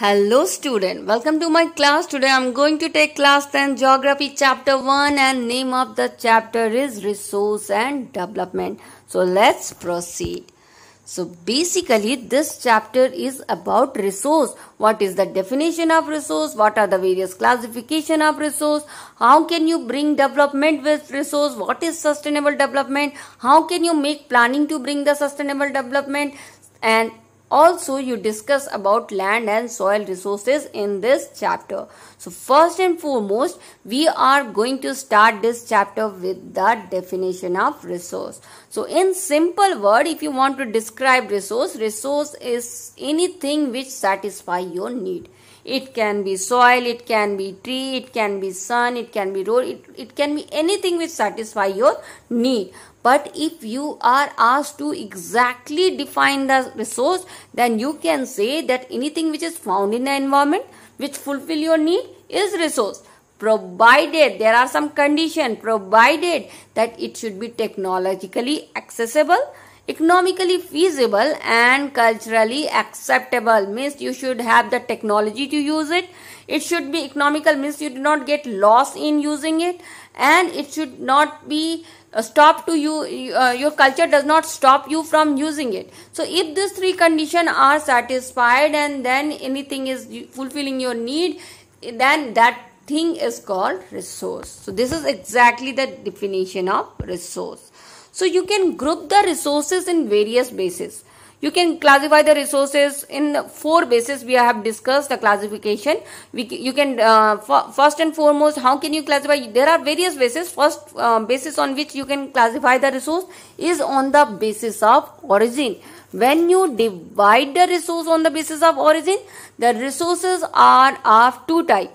Hello student, welcome to my class. Today I'm going to take class 10 geography chapter 1 and name of the chapter is resource and development. So let's proceed. So basically this chapter is about resource. What is the definition of resource? What are the various classification of resource? How can you bring development with resource? What is sustainable development? How can you make planning to bring the sustainable development? And also you discuss about land and soil resources in this chapter so first and foremost we are going to start this chapter with the definition of resource so in simple word if you want to describe resource resource is anything which satisfy your need it can be soil, it can be tree, it can be sun, it can be road, it, it can be anything which satisfy your need. But if you are asked to exactly define the resource, then you can say that anything which is found in the environment which fulfill your need is resource provided there are some condition provided that it should be technologically accessible economically feasible and culturally acceptable means you should have the technology to use it it should be economical means you do not get loss in using it and it should not be uh, stop to you uh, your culture does not stop you from using it so if these three conditions are satisfied and then anything is fulfilling your need then that thing is called resource so this is exactly the definition of resource so you can group the resources in various bases. You can classify the resources in four bases. We have discussed the classification. We, you can uh, first and foremost, how can you classify? There are various bases. First uh, basis on which you can classify the resource is on the basis of origin. When you divide the resource on the basis of origin, the resources are of two type: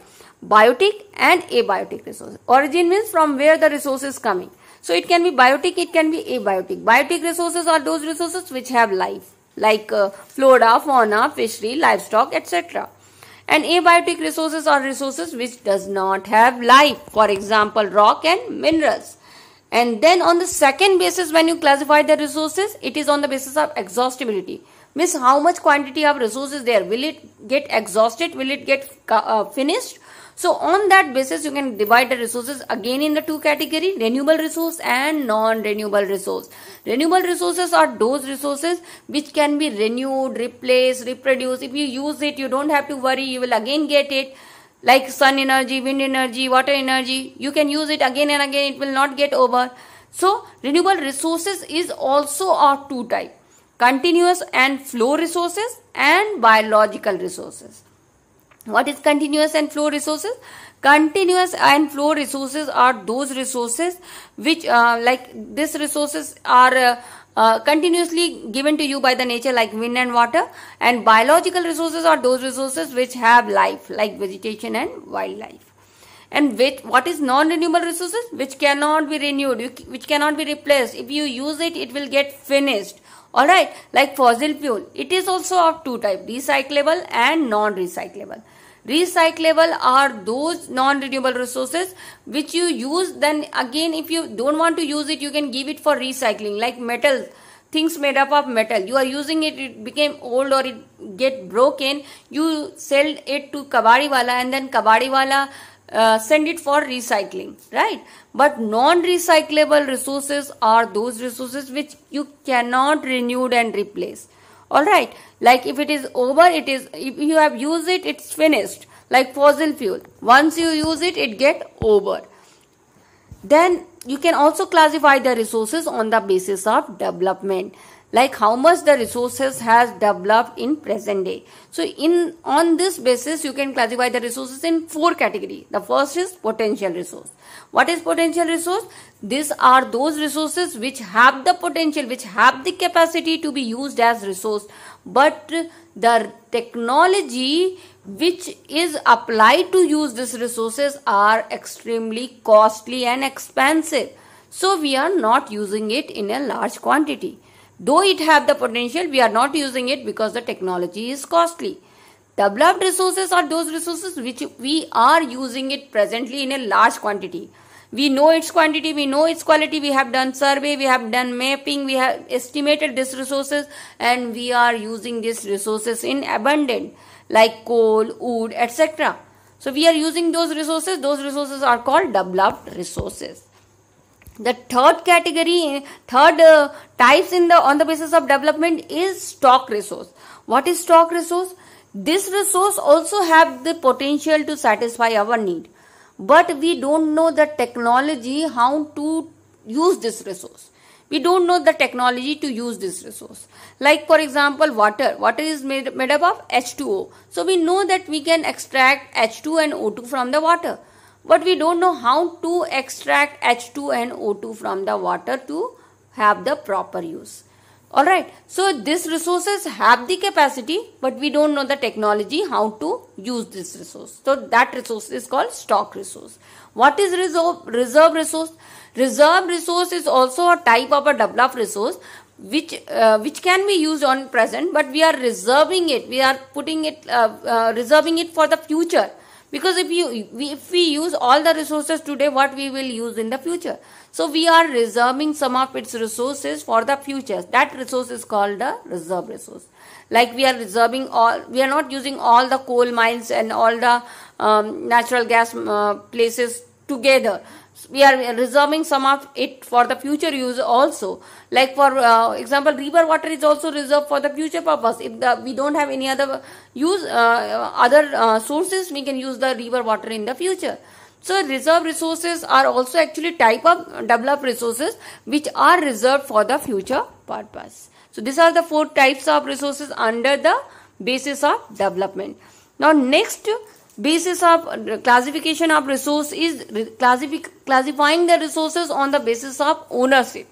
biotic and abiotic resources. Origin means from where the resource is coming so it can be biotic, it can be abiotic. Biotic resources are those resources which have life like uh, flora, fauna, fishery, livestock, etc. And abiotic resources are resources which does not have life. For example, rock and minerals. And then on the second basis, when you classify the resources, it is on the basis of exhaustibility. Means how much quantity of resources there. Will it get exhausted? Will it get uh, finished? So on that basis, you can divide the resources again in the two category, renewable resource and non-renewable resource. Renewable resources are those resources which can be renewed, replaced, reproduced. If you use it, you don't have to worry. You will again get it like sun energy, wind energy, water energy. You can use it again and again. It will not get over. So renewable resources is also of two type continuous and flow resources and biological resources. What is continuous and flow resources? Continuous and flow resources are those resources which uh, like these resources are uh, uh, continuously given to you by the nature like wind and water and biological resources are those resources which have life like vegetation and wildlife and which what is non-renewable resources which cannot be renewed which cannot be replaced if you use it it will get finished all right like fossil fuel it is also of two type recyclable and non-recyclable recyclable are those non-renewable resources which you use then again if you don't want to use it you can give it for recycling like metals things made up of metal you are using it it became old or it get broken you sell it to kabadiwala and then kabadiwala uh, send it for recycling right but non recyclable resources are those resources which you cannot renew and replace all right like if it is over it is if you have used it it's finished like fossil fuel once you use it it get over then you can also classify the resources on the basis of development like how much the resources has developed in present day so in on this basis you can classify the resources in four category the first is potential resource what is potential resource these are those resources which have the potential which have the capacity to be used as resource but the technology which is applied to use these resources are extremely costly and expensive so we are not using it in a large quantity though it have the potential we are not using it because the technology is costly developed resources are those resources which we are using it presently in a large quantity we know its quantity we know its quality we have done survey we have done mapping we have estimated these resources and we are using these resources in abundant like coal wood etc so we are using those resources those resources are called developed resources the third category third uh, types in the on the basis of development is stock resource what is stock resource this resource also have the potential to satisfy our need but we don't know the technology how to use this resource we don't know the technology to use this resource like for example water water is made, made up of h2o so we know that we can extract h2 and o2 from the water but we don't know how to extract h2 and o2 from the water to have the proper use Alright, so these resources have the capacity, but we don't know the technology how to use this resource. So that resource is called stock resource. What is reserve, reserve resource? Reserve resource is also a type of a double of resource which uh, which can be used on present, but we are reserving it. We are putting it, uh, uh, reserving it for the future because if you if we use all the resources today what we will use in the future so we are reserving some of its resources for the future that resource is called the reserve resource like we are reserving all we are not using all the coal mines and all the um, natural gas uh, places together we are reserving some of it for the future use also like for uh, example river water is also reserved for the future purpose if the, we don't have any other use uh, uh, other uh, sources we can use the river water in the future so reserve resources are also actually type of developed resources which are reserved for the future purpose so these are the four types of resources under the basis of development now next basis of classification of resource is classifying the resources on the basis of ownership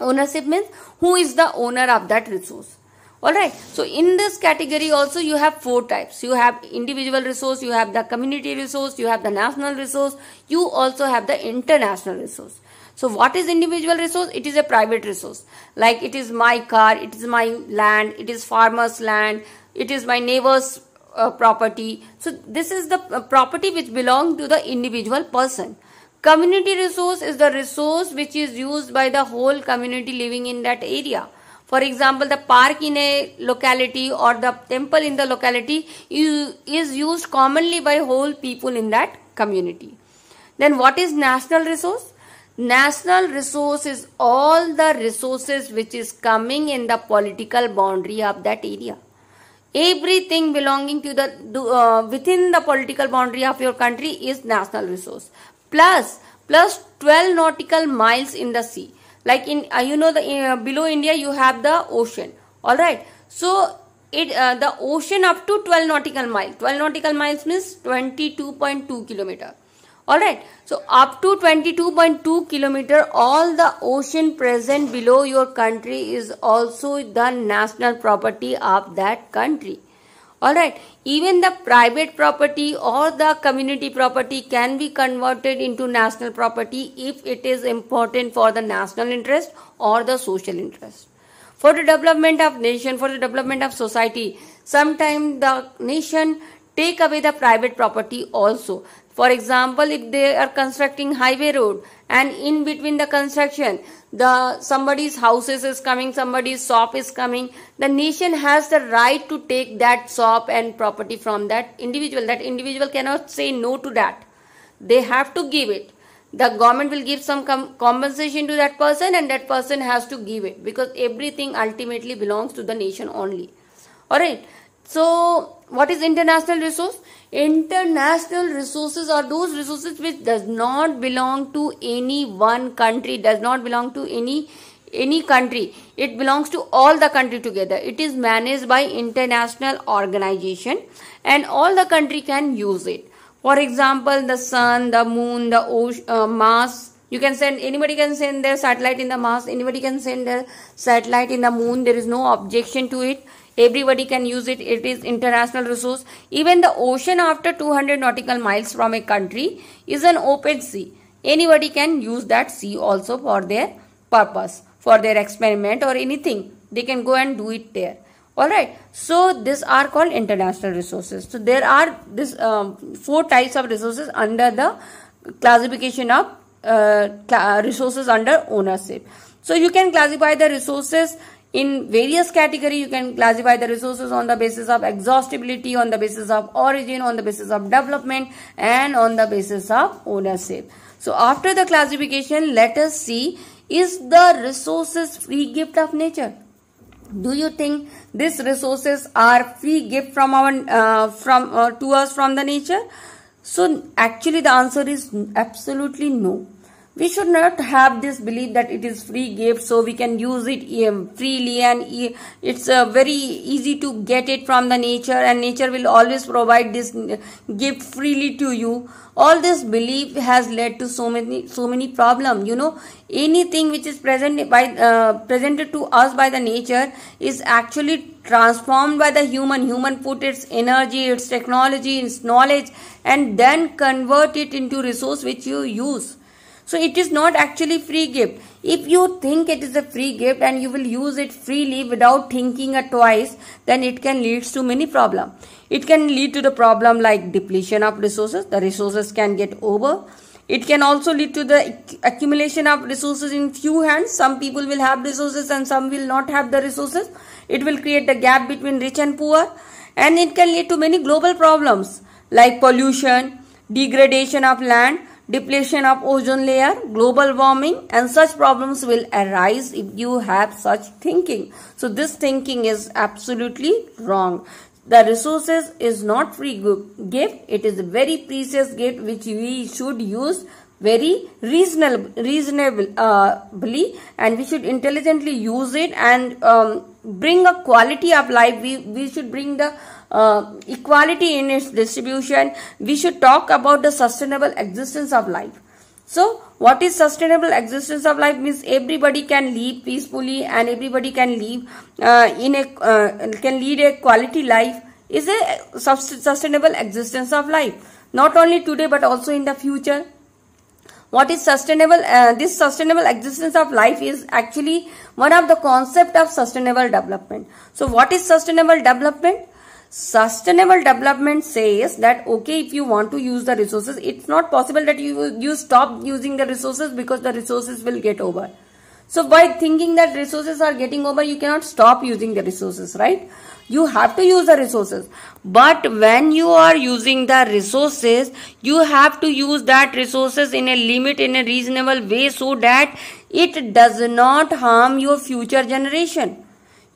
ownership means who is the owner of that resource alright so in this category also you have four types you have individual resource you have the community resource you have the national resource you also have the international resource so what is individual resource? It is a private resource. Like it is my car, it is my land, it is farmer's land, it is my neighbor's uh, property. So this is the uh, property which belong to the individual person. Community resource is the resource which is used by the whole community living in that area. For example, the park in a locality or the temple in the locality is used commonly by whole people in that community. Then what is national resource? National resource is all the resources which is coming in the political boundary of that area everything belonging to the uh, within the political boundary of your country is national resource plus plus 12 nautical miles in the sea like in uh, you know the uh, below india you have the ocean all right so it uh, the ocean up to 12 nautical mile 12 nautical miles means 22.2 kilometer Alright, so up to 22.2 kilometer, all the ocean present below your country is also the national property of that country. Alright, even the private property or the community property can be converted into national property if it is important for the national interest or the social interest. For the development of nation, for the development of society, sometimes the nation take away the private property also for example, if they are constructing highway road and in between the construction, the somebody's houses is coming, somebody's shop is coming, the nation has the right to take that shop and property from that individual. That individual cannot say no to that. They have to give it. The government will give some com compensation to that person and that person has to give it because everything ultimately belongs to the nation only. Alright. So, what is international resource? International resources are those resources which does not belong to any one country, does not belong to any any country. It belongs to all the country together. It is managed by international organization and all the country can use it. For example, the sun, the moon, the ocean, uh, Mars, you can send anybody can send their satellite in the mars anybody can send their satellite in the moon there is no objection to it Everybody can use it. It is international resource. Even the ocean after 200 nautical miles from a country is an open sea. Anybody can use that sea also for their purpose, for their experiment or anything. They can go and do it there all right so these are called international resources so there are this um, four types of resources under the classification of uh, resources under ownership so you can classify the resources in various category, you can classify the resources on the basis of exhaustibility, on the basis of origin, on the basis of development and on the basis of ownership. So after the classification, let us see is the resources free gift of nature? Do you think these resources are free gift from our uh, from uh, to us from the nature? So actually the answer is absolutely no. We should not have this belief that it is free gift so we can use it um, freely and it's uh, very easy to get it from the nature and nature will always provide this uh, gift freely to you. All this belief has led to so many so many problems. You know anything which is present by uh, presented to us by the nature is actually transformed by the human. Human put its energy, its technology, its knowledge and then convert it into resource which you use so it is not actually free gift. If you think it is a free gift and you will use it freely without thinking a twice, then it can lead to many problems. It can lead to the problem like depletion of resources. The resources can get over. It can also lead to the accumulation of resources in few hands. Some people will have resources and some will not have the resources. It will create a gap between rich and poor. And it can lead to many global problems like pollution, degradation of land depletion of ozone layer, global warming and such problems will arise if you have such thinking. So this thinking is absolutely wrong. The resources is not free gift. It is a very precious gift which we should use very reasonable, reasonably uh, and we should intelligently use it and um, bring a quality of life. We, we should bring the uh, equality in its distribution. We should talk about the sustainable existence of life. So, what is sustainable existence of life means everybody can live peacefully and everybody can live uh, in a uh, can lead a quality life is a sustainable existence of life. Not only today but also in the future. What is sustainable? Uh, this sustainable existence of life is actually one of the concept of sustainable development. So, what is sustainable development? Sustainable development says that okay, if you want to use the resources, it's not possible that you, you stop using the resources because the resources will get over. So by thinking that resources are getting over, you cannot stop using the resources, right? You have to use the resources. But when you are using the resources, you have to use that resources in a limit, in a reasonable way so that it does not harm your future generation.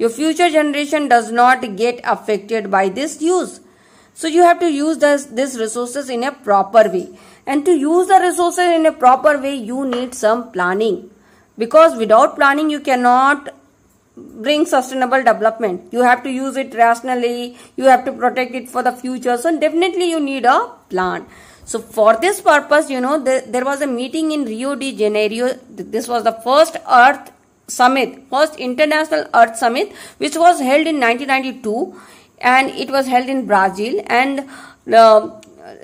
Your future generation does not get affected by this use. So you have to use this, this resources in a proper way. And to use the resources in a proper way, you need some planning. Because without planning, you cannot bring sustainable development. You have to use it rationally. You have to protect it for the future. So definitely you need a plan. So for this purpose, you know, the, there was a meeting in Rio de Janeiro. This was the first Earth Summit, first International Earth Summit, which was held in 1992 and it was held in Brazil and uh,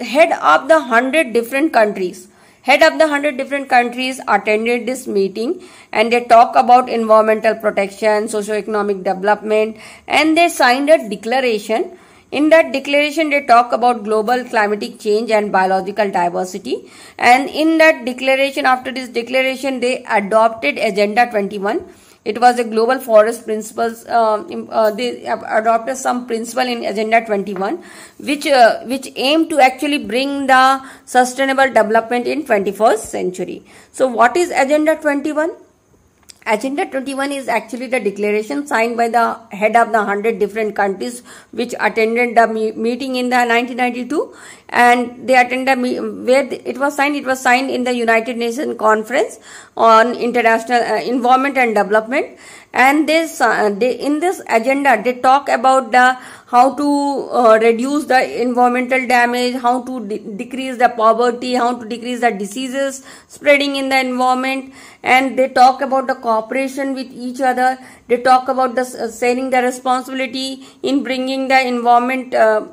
head of the 100 different countries. Head of the 100 different countries attended this meeting and they talk about environmental protection, socio-economic development and they signed a declaration in that declaration, they talk about global climatic change and biological diversity. And in that declaration, after this declaration, they adopted Agenda 21. It was a global forest principles. Uh, uh, they adopted some principle in Agenda 21, which uh, which aim to actually bring the sustainable development in 21st century. So, what is Agenda 21? Agenda 21 is actually the declaration signed by the head of the 100 different countries which attended the meeting in the 1992 and they attended where it was signed it was signed in the united nations conference on international uh, environment and development and this uh, they, in this agenda they talk about the how to uh, reduce the environmental damage how to de decrease the poverty how to decrease the diseases spreading in the environment and they talk about the cooperation with each other they talk about the uh, sharing the responsibility in bringing the environment uh,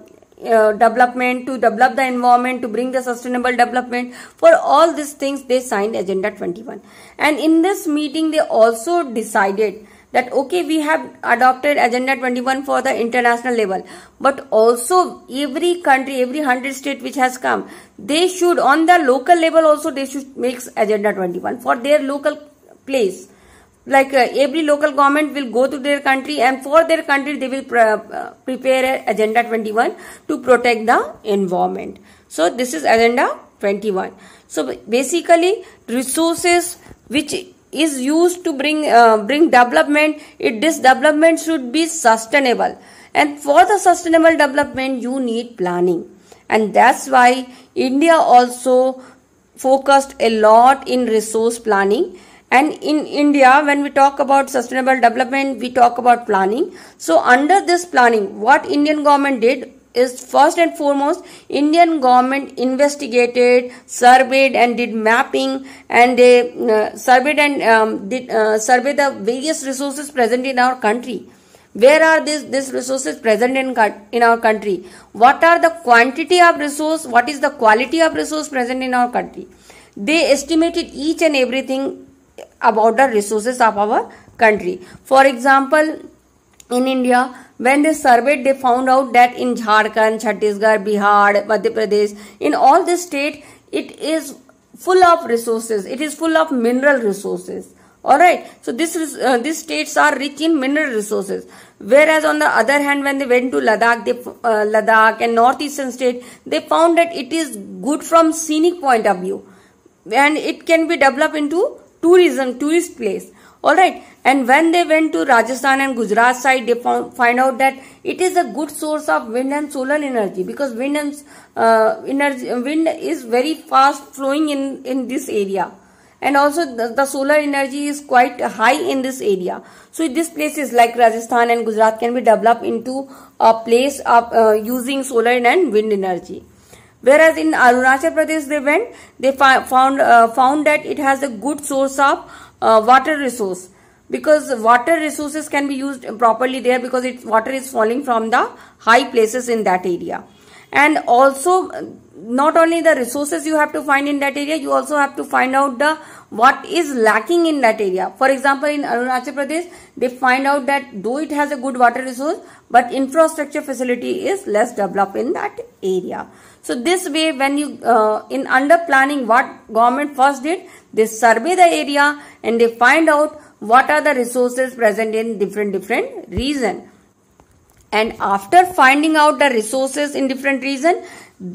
uh, development, to develop the environment, to bring the sustainable development. For all these things, they signed Agenda 21. And in this meeting, they also decided that okay, we have adopted Agenda 21 for the international level, but also every country, every 100 state which has come, they should on the local level also, they should make Agenda 21 for their local place like uh, every local government will go to their country and for their country they will uh, prepare agenda 21 to protect the environment so this is agenda 21 so basically resources which is used to bring uh, bring development it this development should be sustainable and for the sustainable development you need planning and that's why india also focused a lot in resource planning and in India, when we talk about sustainable development, we talk about planning. So under this planning, what Indian government did is first and foremost, Indian government investigated, surveyed and did mapping and they uh, surveyed and um, did uh, survey the various resources present in our country. Where are these, these resources present in, in our country? What are the quantity of resource? What is the quality of resource present in our country? They estimated each and everything about the resources of our country. For example, in India, when they surveyed, they found out that in Jharkhand, Chhattisgarh, Bihar, Madhya Pradesh, in all the state, it is full of resources. It is full of mineral resources. All right. So this is, uh, these states are rich in mineral resources. Whereas on the other hand, when they went to Ladakh, they, uh, Ladakh and northeastern state, they found that it is good from scenic point of view, and it can be developed into tourism, tourist place. Alright, and when they went to Rajasthan and Gujarat side, they found, find out that it is a good source of wind and solar energy because wind and uh, energy, wind is very fast flowing in, in this area. And also the, the solar energy is quite high in this area. So place places like Rajasthan and Gujarat can be developed into a place of uh, using solar and wind energy. Whereas in Arunachal Pradesh they went, they found, uh, found that it has a good source of uh, water resource because water resources can be used properly there because it, water is falling from the high places in that area and also not only the resources you have to find in that area you also have to find out the what is lacking in that area for example in arunachal pradesh they find out that though it has a good water resource but infrastructure facility is less developed in that area so this way when you uh, in under planning what government first did they survey the area and they find out what are the resources present in different different region and after finding out the resources in different region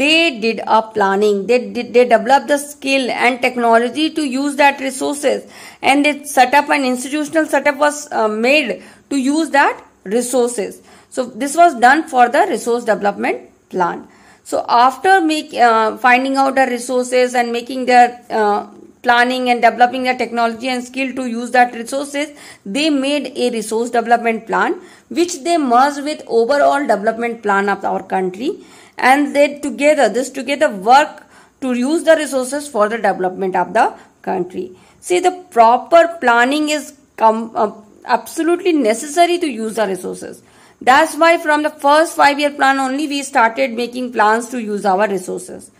they did a planning they did, they developed the skill and technology to use that resources and they set up an institutional setup was uh, made to use that resources so this was done for the resource development plan so after make uh, finding out the resources and making their uh, planning and developing the technology and skill to use that resources, they made a resource development plan which they merged with overall development plan of our country and they together, this together work to use the resources for the development of the country. See the proper planning is com- uh, absolutely necessary to use the resources. That's why from the first five year plan only we started making plans to use our resources.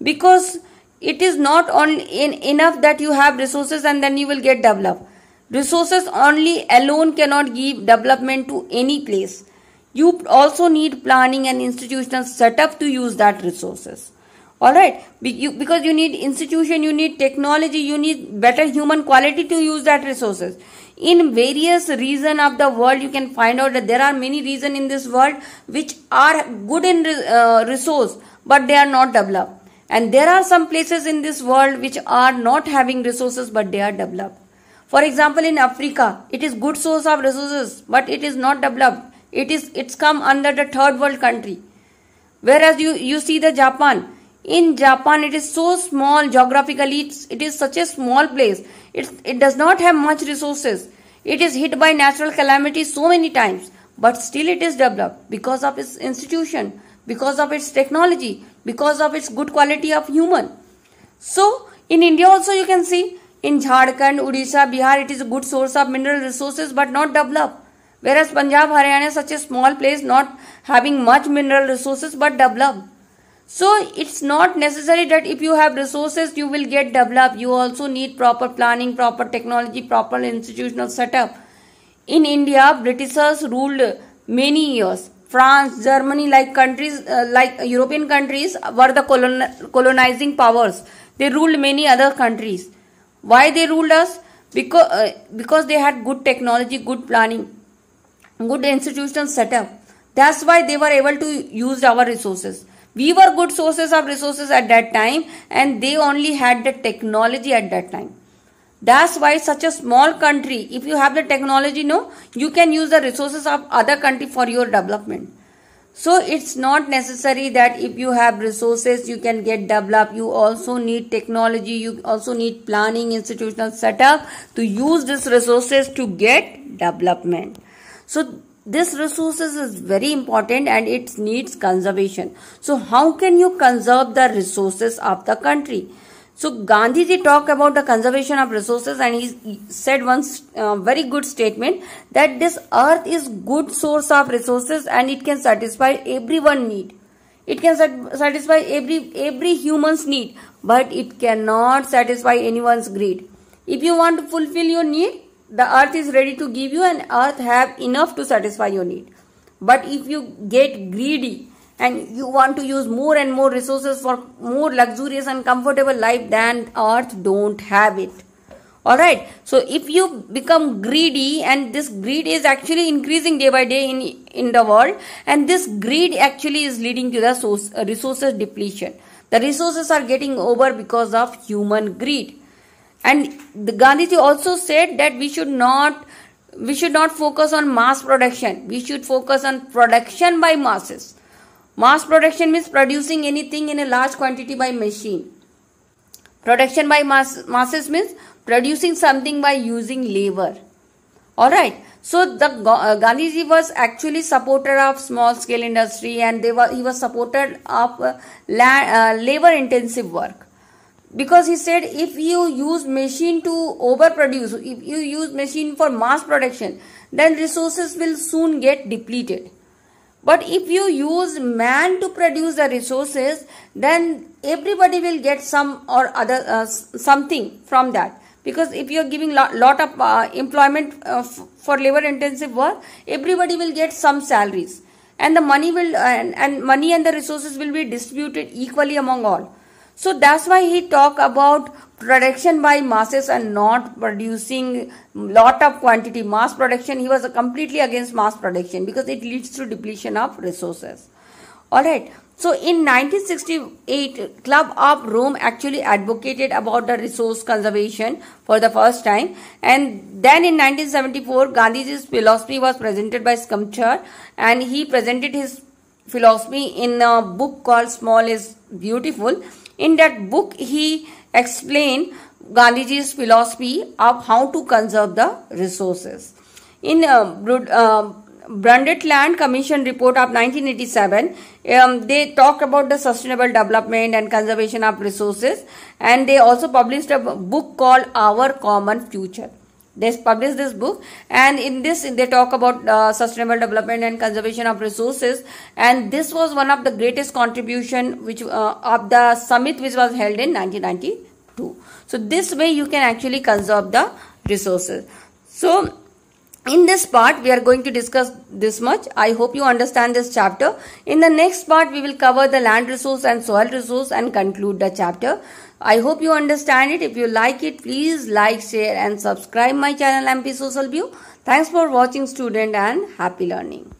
Because it is not on in, enough that you have resources and then you will get developed resources only alone cannot give development to any place you also need planning and institutional setup to use that resources all right because you need institution you need technology you need better human quality to use that resources in various region of the world you can find out that there are many region in this world which are good in uh, resource but they are not developed and there are some places in this world which are not having resources but they are developed. For example, in Africa, it is good source of resources, but it is not developed. It is it's come under the third world country. Whereas you, you see the Japan. In Japan, it is so small geographically. It's, it is such a small place. It's, it does not have much resources. It is hit by natural calamities so many times, but still it is developed because of its institution because of its technology, because of its good quality of human. So, in India also you can see, in Jharkhand, Odisha, Bihar, it is a good source of mineral resources but not developed. Whereas Punjab, Haryana, such a small place, not having much mineral resources but developed. So it's not necessary that if you have resources, you will get developed. You also need proper planning, proper technology, proper institutional setup. In India, Britishers ruled many years France, Germany, like countries, uh, like European countries, were the colon colonizing powers. They ruled many other countries. Why they ruled us? Because uh, because they had good technology, good planning, good institutional setup. That's why they were able to use our resources. We were good sources of resources at that time, and they only had the technology at that time. That's why such a small country, if you have the technology, no, you can use the resources of other country for your development. So it's not necessary that if you have resources, you can get developed. You also need technology. You also need planning, institutional setup to use these resources to get development. So this resources is very important and it needs conservation. So how can you conserve the resources of the country? So Gandhiji talked about the conservation of resources and he said one uh, very good statement that this earth is good source of resources and it can satisfy everyone need. It can satisfy every, every human's need but it cannot satisfy anyone's greed. If you want to fulfill your need, the earth is ready to give you and earth have enough to satisfy your need. But if you get greedy and you want to use more and more resources for more luxurious and comfortable life than earth don't have it alright so if you become greedy and this greed is actually increasing day by day in in the world and this greed actually is leading to the source, uh, resources depletion the resources are getting over because of human greed and the gandhiji also said that we should not we should not focus on mass production we should focus on production by masses Mass production means producing anything in a large quantity by machine. Production by mass, masses means producing something by using labor. Alright. So the uh, Gandhiji was actually supporter of small scale industry and they were, he was supporter of uh, uh, labor intensive work. Because he said if you use machine to overproduce, if you use machine for mass production, then resources will soon get depleted. But if you use man to produce the resources, then everybody will get some or other uh, something from that. Because if you are giving lot, lot of uh, employment uh, for labor intensive work, everybody will get some salaries, and the money will and, and money and the resources will be distributed equally among all. So that's why he talk about production by masses and not producing lot of quantity. Mass production, he was completely against mass production because it leads to depletion of resources. Alright. So in 1968, Club of Rome actually advocated about the resource conservation for the first time. And then in 1974, Gandhi's philosophy was presented by sculpture and he presented his philosophy in a book called Small is Beautiful in that book, he explained Gandhiji's philosophy of how to conserve the resources. In uh, uh Brundtland Land Commission report of 1987, um, they talked about the sustainable development and conservation of resources and they also published a book called Our Common Future they published this book and in this they talk about uh, sustainable development and conservation of resources and this was one of the greatest contribution which uh, of the summit which was held in 1992 so this way you can actually conserve the resources so in this part we are going to discuss this much i hope you understand this chapter in the next part we will cover the land resource and soil resource and conclude the chapter I hope you understand it. If you like it, please like, share and subscribe my channel MP Social View. Thanks for watching student and happy learning.